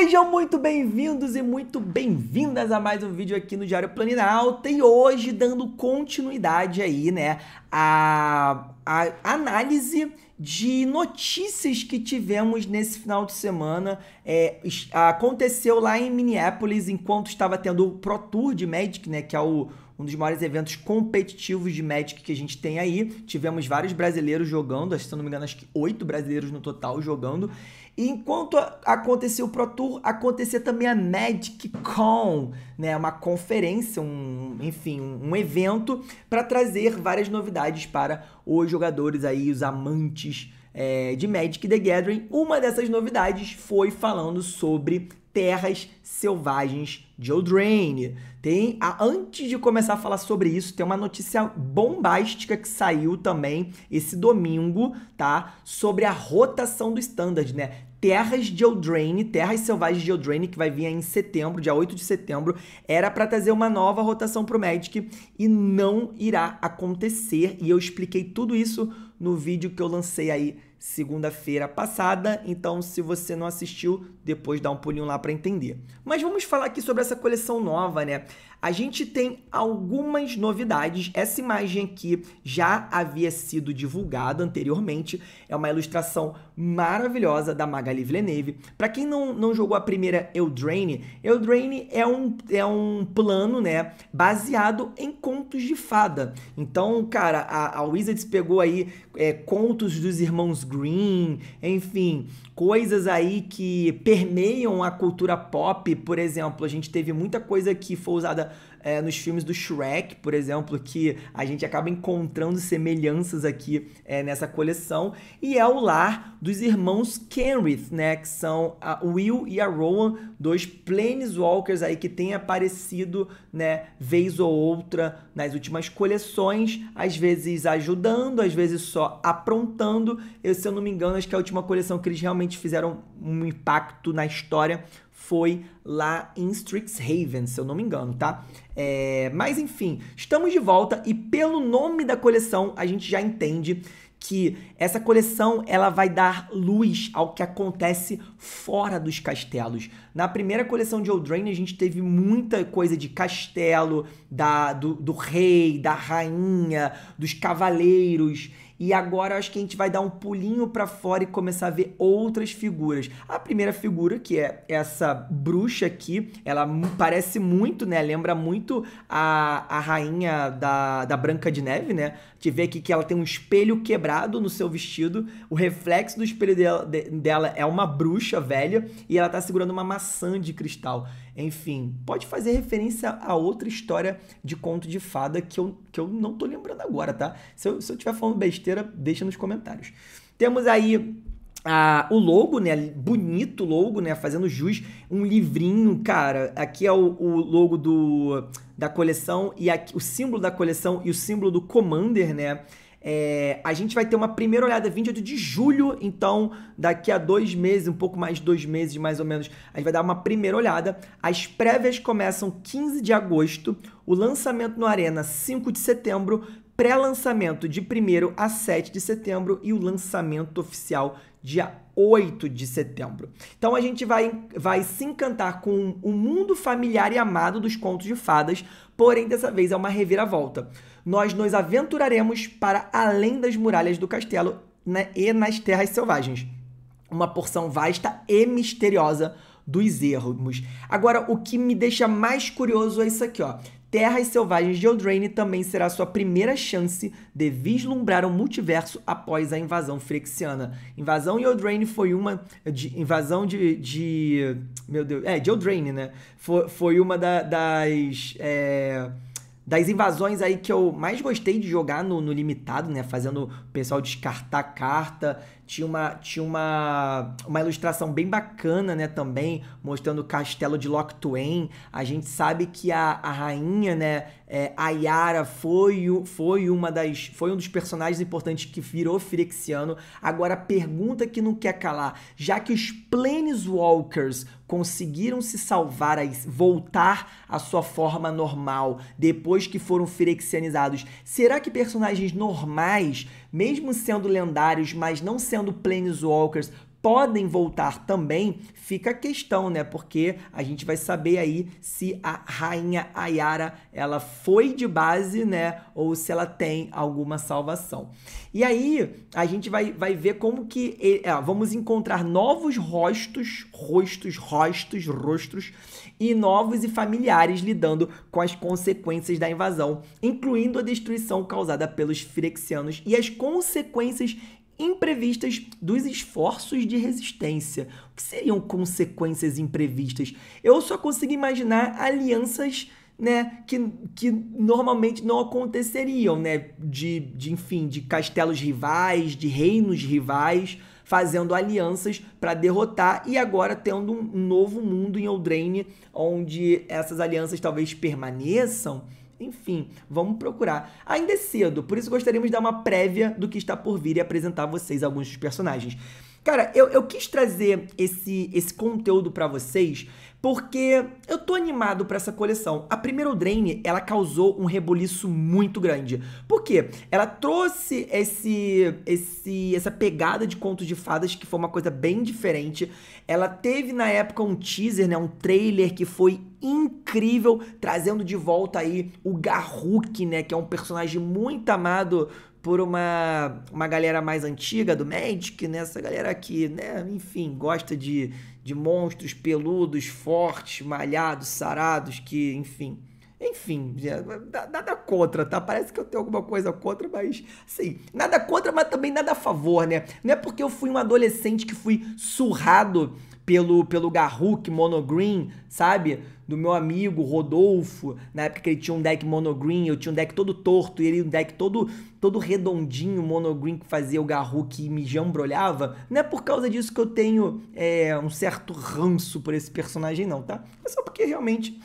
Sejam muito bem-vindos e muito bem-vindas a mais um vídeo aqui no Diário Planinalta e hoje dando continuidade aí, né, a, a análise de notícias que tivemos nesse final de semana. É, aconteceu lá em Minneapolis, enquanto estava tendo o Pro Tour de Magic, né, que é o, um dos maiores eventos competitivos de Magic que a gente tem aí. Tivemos vários brasileiros jogando, se não me engano, acho que oito brasileiros no total jogando. E enquanto acontecia o Pro Tour, acontecia também a Magic Con, né? Uma conferência, um, enfim, um evento para trazer várias novidades para os jogadores aí, os amantes é, de Magic the Gathering. Uma dessas novidades foi falando sobre Terras Selvagens de Eldraine. Tem a, antes de começar a falar sobre isso, tem uma notícia bombástica que saiu também esse domingo, tá? Sobre a rotação do standard, né? Terras de Eldraine, Terras Selvagens de Eldraine, que vai vir em setembro, dia 8 de setembro, era para trazer uma nova rotação pro Magic e não irá acontecer. E eu expliquei tudo isso no vídeo que eu lancei aí segunda-feira passada, então se você não assistiu, depois dá um pulinho lá para entender. Mas vamos falar aqui sobre essa coleção nova, né? a gente tem algumas novidades. Essa imagem aqui já havia sido divulgada anteriormente, é uma ilustração maravilhosa da Magali Villeneuve. Para quem não, não jogou a primeira Eldraine, Eldraine é um, é um plano né, baseado em contos de fada. Então, cara, a, a Wizards pegou aí é, contos dos irmãos Green, enfim, coisas aí que permeiam a cultura pop. Por exemplo, a gente teve muita coisa que foi usada é, nos filmes do Shrek, por exemplo, que a gente acaba encontrando semelhanças aqui é, nessa coleção, e é o lar dos irmãos Kenrith, né, que são a Will e a Rowan, dois Planeswalkers aí que têm aparecido, né, vez ou outra nas últimas coleções, às vezes ajudando, às vezes só aprontando. Eu, se eu não me engano, acho que a última coleção que eles realmente fizeram um impacto na história foi lá em Strixhaven, se eu não me engano, tá? É, mas enfim, estamos de volta e pelo nome da coleção a gente já entende que essa coleção ela vai dar luz ao que acontece fora dos castelos. Na primeira coleção de Eldraine a gente teve muita coisa de castelo, da, do, do rei, da rainha, dos cavaleiros e agora acho que a gente vai dar um pulinho para fora e começar a ver outras figuras. A primeira figura, que é essa bruxa aqui, ela parece muito, né? Lembra muito a, a rainha da, da Branca de Neve, né? gente vê aqui que ela tem um espelho quebrado no seu vestido, o reflexo do espelho dela, de, dela é uma bruxa velha e ela tá segurando uma maçã de cristal. Enfim, pode fazer referência a outra história de conto de fada que eu, que eu não tô lembrando agora, tá? Se eu estiver falando besteira, deixa nos comentários. Temos aí a o logo, né? Bonito logo, né? Fazendo jus. Um livrinho, cara. Aqui é o, o logo do, da coleção e aqui, o símbolo da coleção e o símbolo do Commander, né? É, a gente vai ter uma primeira olhada 28 de julho, então daqui a dois meses, um pouco mais de dois meses mais ou menos, a gente vai dar uma primeira olhada. As prévias começam 15 de agosto, o lançamento no Arena 5 de setembro, pré-lançamento de 1 a 7 de setembro e o lançamento oficial dia 8 de setembro. Então a gente vai, vai se encantar com o mundo familiar e amado dos contos de fadas, porém dessa vez é uma reviravolta nós nos aventuraremos para além das muralhas do castelo né, e nas terras selvagens. Uma porção vasta e misteriosa dos ermos. Agora, o que me deixa mais curioso é isso aqui, ó. Terras Selvagens de Eldraine também será sua primeira chance de vislumbrar o um multiverso após a invasão frexiana. Invasão em Eldraine foi uma de invasão de, de meu Deus, é de Eldraine, né? Foi, foi uma da, das é das invasões aí que eu mais gostei de jogar no, no limitado, né? Fazendo o pessoal descartar carta tinha uma, tinha uma, uma ilustração bem bacana, né, também, mostrando o castelo de Loch Twain. A gente sabe que a, a rainha, né, é, a Yara foi, o, foi uma das foi um dos personagens importantes que virou Firexiano. Agora a pergunta que não quer calar, já que os Planeswalkers conseguiram se salvar, voltar à sua forma normal depois que foram Firexianizados, será que personagens normais mesmo sendo lendários, mas não sendo Planeswalkers, podem voltar também, fica a questão, né? Porque a gente vai saber aí se a rainha Ayara ela foi de base, né? Ou se ela tem alguma salvação. E aí a gente vai, vai ver como que é, vamos encontrar novos rostos, rostos, rostos, rostos e novos e familiares lidando com as consequências da invasão, incluindo a destruição causada pelos firexianos e as consequências imprevistas dos esforços de resistência. O que seriam consequências imprevistas? Eu só consigo imaginar alianças né, que, que normalmente não aconteceriam, né, de, de, enfim, de castelos rivais, de reinos rivais, fazendo alianças para derrotar e agora tendo um novo mundo em Eldraine, onde essas alianças talvez permaneçam, enfim, vamos procurar. Ainda é cedo, por isso gostaríamos de dar uma prévia do que está por vir e apresentar a vocês alguns dos personagens. Cara, eu, eu quis trazer esse, esse conteúdo para vocês porque eu tô animado para essa coleção. A primeira Drain, ela causou um reboliço muito grande. Por quê? Ela trouxe esse, esse, essa pegada de contos de fadas que foi uma coisa bem diferente. Ela teve na época um teaser, né, um trailer que foi incrível, trazendo de volta aí o Garruk, né, que é um personagem muito amado por uma, uma galera mais antiga do Magic, né? Essa galera aqui, né? Enfim, gosta de, de monstros peludos, fortes, malhados, sarados, que, enfim. Enfim, é, nada contra, tá? Parece que eu tenho alguma coisa contra, mas assim, nada contra, mas também nada a favor, né? Não é porque eu fui um adolescente que fui surrado pelo, pelo Garruk Monogreen, sabe? Do meu amigo Rodolfo, na época que ele tinha um deck Monogreen, eu tinha um deck todo torto, e ele um deck todo todo redondinho, Monogreen que fazia o Garruk e me jambrolhava. Não é por causa disso que eu tenho é, um certo ranço por esse personagem não, tá? É só porque realmente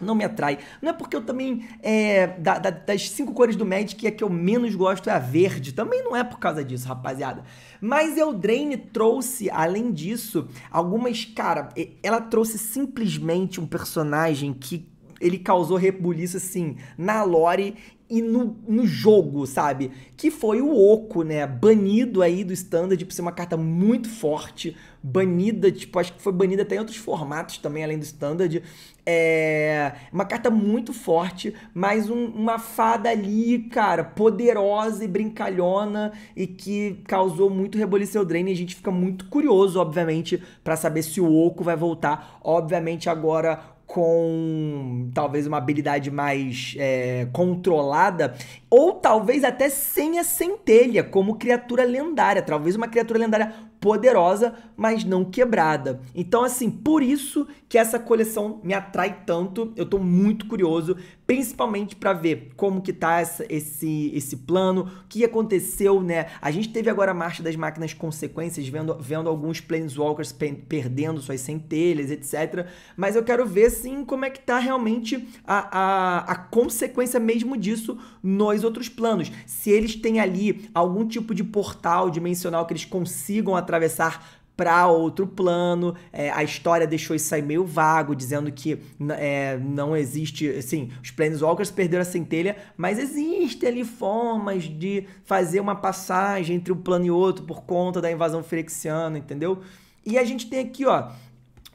não me atrai. Não é porque eu também. É, da, da, das cinco cores do Magic, a é que eu menos gosto é a verde. Também não é por causa disso, rapaziada. Mas Eldraine trouxe, além disso, algumas. Cara, ela trouxe simplesmente um personagem que ele causou rebuliço assim na lore e no, no jogo, sabe? Que foi o Oco, né? Banido aí do Standard por ser uma carta muito forte, banida, tipo, acho que foi banida até em outros formatos também, além do Standard. É uma carta muito forte, mas um, uma fada ali, cara, poderosa e brincalhona e que causou muito reboliço drain. E a gente fica muito curioso, obviamente, para saber se o Oco vai voltar. Obviamente, agora com talvez uma habilidade mais é, controlada, ou talvez até sem a centelha, como criatura lendária, talvez uma criatura lendária poderosa, mas não quebrada. Então, assim, por isso que essa coleção me atrai tanto. Eu tô muito curioso, principalmente para ver como que tá essa, esse, esse plano, o que aconteceu, né? A gente teve agora a marcha das máquinas consequências, vendo, vendo alguns Planeswalkers pe perdendo suas centelhas, etc. Mas eu quero ver, sim, como é que tá realmente a, a, a consequência mesmo disso nos outros planos. Se eles têm ali algum tipo de portal dimensional que eles consigam atrair atravessar para outro plano. É, a história deixou isso aí meio vago, dizendo que é, não existe. Assim, os Planeswalkers perderam a centelha, mas existem ali formas de fazer uma passagem entre um plano e outro por conta da invasão ferexiana, entendeu? E a gente tem aqui, ó.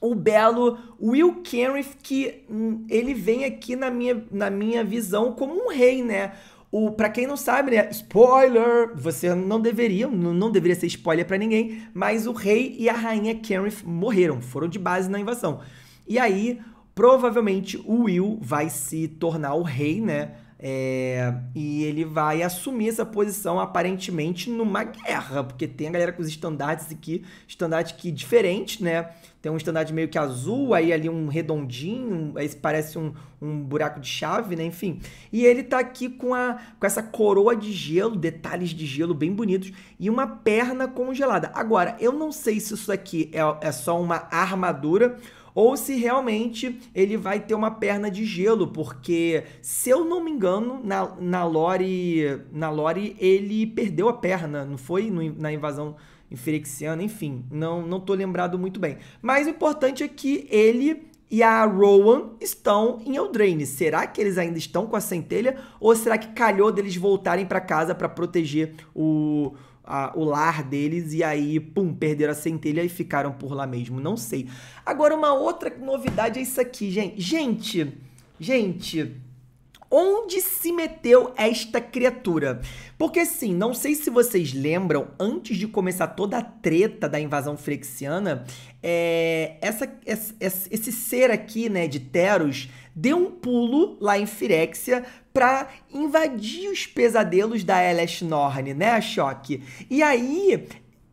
O belo Will Kenrith, que hum, ele vem aqui na minha, na minha visão como um rei, né? O, para quem não sabe, né? Spoiler! Você não deveria, não, não deveria ser spoiler para ninguém, mas o rei e a rainha Kenrith morreram, foram de base na invasão. E aí, provavelmente, o Will vai se tornar o rei, né? É, e ele vai assumir essa posição aparentemente numa guerra, porque tem a galera com os estandartes aqui, estandarte que diferente, né? Tem um estandarte meio que azul, aí ali um redondinho, aí parece um, um buraco de chave, né? Enfim. E ele tá aqui com, a, com essa coroa de gelo, detalhes de gelo bem bonitos, e uma perna congelada. Agora, eu não sei se isso aqui é, é só uma armadura ou se realmente ele vai ter uma perna de gelo, porque se eu não me engano, na, na Lore, na Lore ele perdeu a perna, não foi no, na invasão inferexiana, enfim, não não tô lembrado muito bem. Mas o importante é que ele e a Rowan estão em Eldraine. Será que eles ainda estão com a centelha ou será que calhou deles voltarem para casa para proteger o a, o lar deles e aí, pum, perderam a centelha e ficaram por lá mesmo. Não sei. Agora, uma outra novidade é isso aqui, gente. Gente, gente onde se meteu esta criatura. Porque sim, não sei se vocês lembram, antes de começar toda a treta da invasão frexiana, é, essa, essa, esse ser aqui, né, de Teros, deu um pulo lá em Firexia para invadir os pesadelos da Elesh Norn, né, Choque? E aí,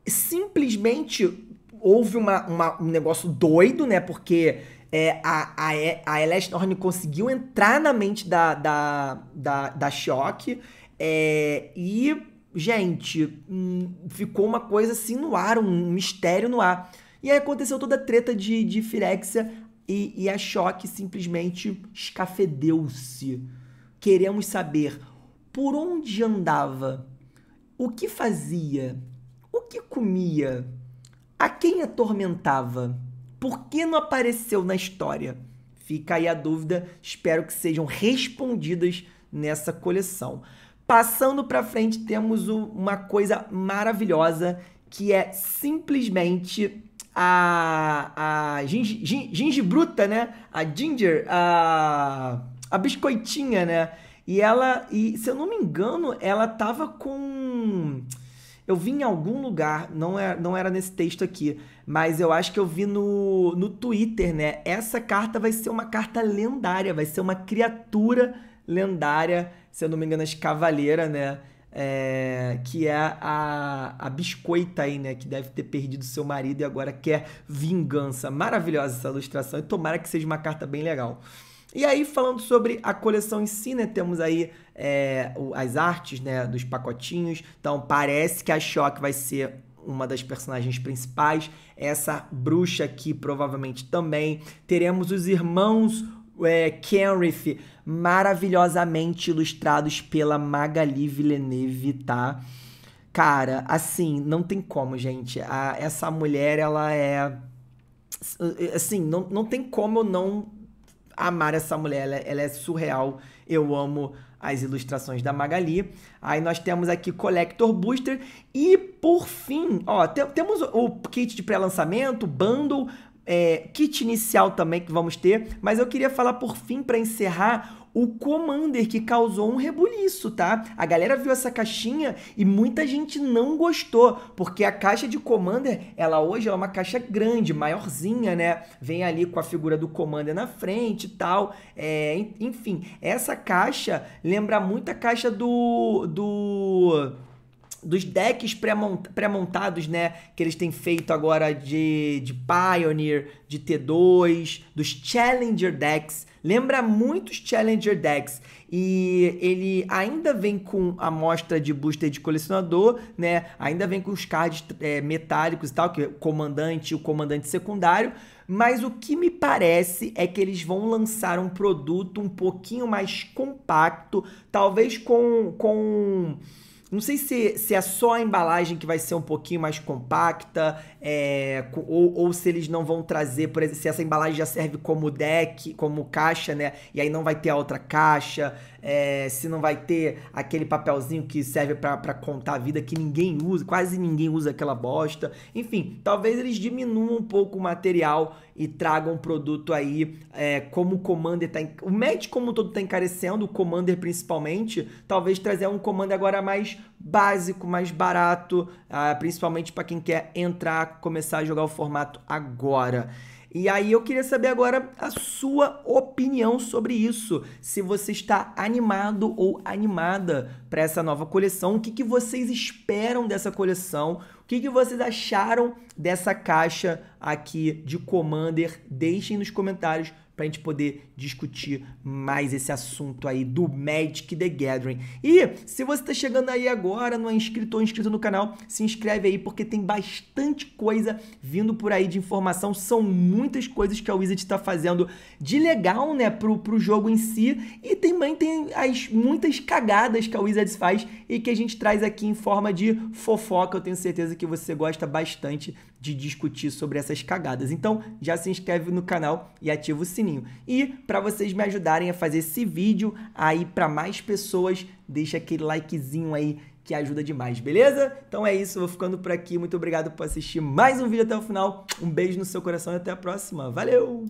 simplesmente houve uma, uma, um negócio doido, né, porque é, a, a, a Eleste conseguiu entrar na mente da, da, da, da Shock. É, e, gente, hum, ficou uma coisa assim no ar, um mistério no ar. E aí aconteceu toda a treta de, de Firexia e, e a Choque simplesmente escafedeu-se. Queremos saber por onde andava, o que fazia, o que comia, a quem atormentava. Por que não apareceu na história? Fica aí a dúvida, espero que sejam respondidas nessa coleção. Passando para frente, temos uma coisa maravilhosa que é simplesmente a, a Bruta, né? A ginger, a, a biscoitinha, né? E ela, e se eu não me engano, ela tava com eu vi em algum lugar, não era, é, não era nesse texto aqui, mas eu acho que eu vi no, no Twitter, né? Essa carta vai ser uma carta lendária, vai ser uma criatura lendária, se eu não me engano, as Cavaleira, né? É, que é a, a biscoita aí, né? Que deve ter perdido seu marido e agora quer vingança. Maravilhosa essa ilustração e tomara que seja uma carta bem legal. E aí, falando sobre a coleção em si, né? Temos aí é, as artes, né? Dos pacotinhos. Então, parece que a Shock vai ser uma das personagens principais. Essa bruxa aqui, provavelmente, também. Teremos os irmãos é, Kenrith, maravilhosamente ilustrados pela Magali Villeneuve, tá? Cara, assim, não tem como, gente. A, essa mulher, ela é. Assim, não, não tem como eu não amar essa mulher, ela, é, ela é surreal. Eu amo as ilustrações da Magali. Aí nós temos aqui Collector Booster. E por fim, ó, te, temos o, kit de pré-lançamento, bundle, é, kit inicial também que vamos ter, mas eu queria falar por fim para encerrar o Commander, que causou um rebuliço, tá? A galera viu essa caixinha e muita gente não gostou, porque a caixa de Commander, ela hoje é uma caixa grande, maiorzinha, né? Vem ali com a figura do Commander na frente e tal. É, enfim, essa caixa lembra muito a caixa do. do dos decks pré-montados, né? Que eles têm feito agora de, de Pioneer, de T2, dos Challenger decks. Lembra muitos Challenger decks. E ele ainda vem com a amostra de booster de colecionador, né? Ainda vem com os cards é, metálicos e tal, que é o comandante e o comandante secundário. Mas o que me parece é que eles vão lançar um produto um pouquinho mais compacto, talvez com. com não sei se, se é só a embalagem que vai ser um pouquinho mais compacta, é, ou, ou se eles não vão trazer, por exemplo, se essa embalagem já serve como deck, como caixa, né? E aí não vai ter a outra caixa é, se não vai ter aquele papelzinho que serve para contar a vida que ninguém usa, quase ninguém usa aquela bosta. Enfim, talvez eles diminuam um pouco o material e tragam um produto aí é, como o Commander tá... O Magic como um todo tá encarecendo, o Commander principalmente, talvez trazer um Commander agora mais básico, mais barato, ah, principalmente para quem quer entrar, começar a jogar o formato agora. E aí eu queria saber agora a sua opinião sobre isso. Se você está animado ou animada para essa nova coleção, o que, que vocês esperam dessa coleção? O que, que vocês acharam dessa caixa aqui de Commander? Deixem nos comentários para a gente poder discutir mais esse assunto aí do Magic the Gathering. E se você está chegando aí agora, não é inscrito ou inscrito no canal, se inscreve aí porque tem bastante coisa vindo por aí de informação. São muitas coisas que a Wizard está fazendo de legal, né, pro, pro jogo em si. E também tem as muitas cagadas que a Wizards faz e que a gente traz aqui em forma de fofoca. Eu tenho certeza que você gosta bastante de discutir sobre essas cagadas. Então já se inscreve no canal e ativa o sininho sininho. E para vocês me ajudarem a fazer esse vídeo aí para mais pessoas, deixa aquele likezinho aí que ajuda demais, beleza? Então é isso, vou ficando por aqui. Muito obrigado por assistir mais um vídeo até o final. Um beijo no seu coração e até a próxima. Valeu!